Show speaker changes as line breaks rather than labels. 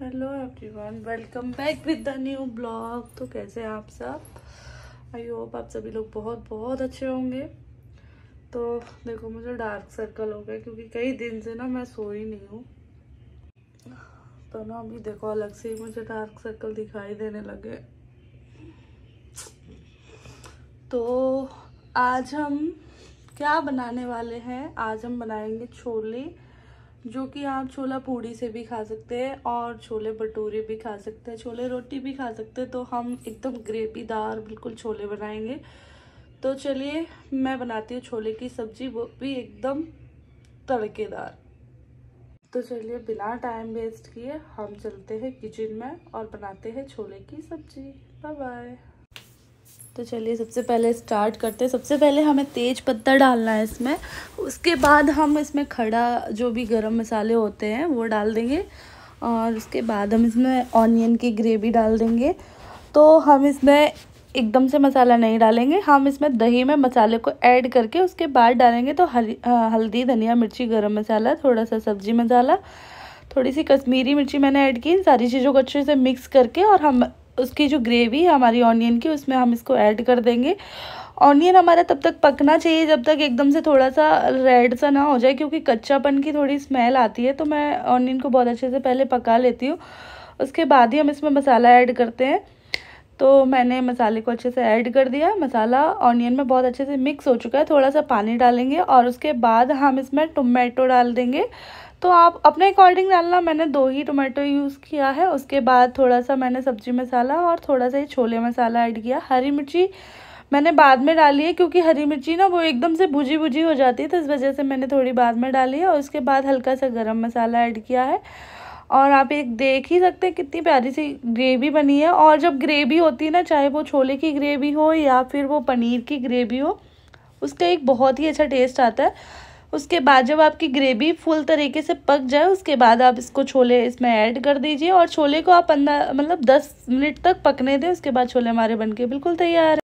hello everyone welcome back with the new blog तो कैसे हैं आप सब आई होप आप सभी लोग बहुत बहुत अच्छे होंगे तो देखो मुझे डार्क सर्कल हो गया क्योंकि कई दिन से ना मैं सो ही नहीं हूँ तो ना अभी देखो अलग से ही मुझे डार्क सर्कल दिखाई देने लगे तो आज हम क्या बनाने वाले हैं आज हम बनाएंगे छोले जो कि आप छोला पूड़ी से भी खा सकते हैं और छोले भटूरे भी खा सकते हैं छोले रोटी भी खा सकते हैं तो हम एकदम ग्रेवीदार बिल्कुल छोले बनाएंगे तो चलिए मैं बनाती हूँ छोले की सब्ज़ी वो भी एकदम तड़केदार तो चलिए बिना टाइम वेस्ट किए हम चलते हैं किचन में और बनाते हैं छोले की सब्ज़ी बाय बाय तो चलिए सबसे पहले स्टार्ट करते हैं सबसे पहले हमें तेज पत्ता डालना है इसमें उसके बाद हम इसमें खड़ा जो भी गरम मसाले होते हैं वो डाल देंगे और उसके बाद हम इसमें ऑनियन की ग्रेवी डाल देंगे तो हम इसमें एकदम से मसाला नहीं डालेंगे हम इसमें दही में मसाले को ऐड करके उसके बाद डालेंगे तो हल हल्दी धनिया मिर्ची गरम मसाला थोड़ा सा सब्जी मसाला थोड़ी सी कश्मीरी मिर्ची मैंने ऐड की इन सारी चीज़ों को अच्छे से मिक्स करके और हम उसकी जो ग्रेवी है हमारी ऑनियन की उसमें हम इसको ऐड कर देंगे ऑनियन हमारा तब तक पकना चाहिए जब तक एकदम से थोड़ा सा रेड सा ना हो जाए क्योंकि कच्चापन की थोड़ी स्मेल आती है तो मैं ऑनियन को बहुत अच्छे से पहले पका लेती हूँ उसके बाद ही हम इसमें मसाला ऐड करते हैं तो मैंने मसाले को अच्छे से ऐड कर दिया मसाला ऑनियन में बहुत अच्छे से मिक्स हो चुका है थोड़ा सा पानी डालेंगे और उसके बाद हम इसमें टोमेटो डाल देंगे तो आप अपने अकॉर्डिंग डालना मैंने दो ही टोमेटो यूज़ किया है उसके बाद थोड़ा सा मैंने सब्जी मसाला और थोड़ा सा ही छोले मसाला ऐड किया हरी मिर्ची मैंने बाद में डाली है क्योंकि हरी मिर्ची ना वो एकदम से भुजी भुजी हो जाती है तो इस वजह से मैंने थोड़ी बाद में डाली है और उसके बाद हल्का सा गरम मसाला ऐड किया है और आप एक देख ही सकते हैं कितनी प्यारी सी ग्रेवी बनी है और जब ग्रेवी होती है ना चाहे वो छोले की ग्रेवी हो या फिर वो पनीर की ग्रेवी हो उसका एक बहुत ही अच्छा टेस्ट आता है उसके बाद जब आपकी ग्रेवी फुल तरीके से पक जाए उसके बाद आप इसको छोले इसमें ऐड कर दीजिए और छोले को आप पंद्रह मतलब दस मिनट तक पकने दें उसके बाद छोले हमारे बनके बिल्कुल तैयार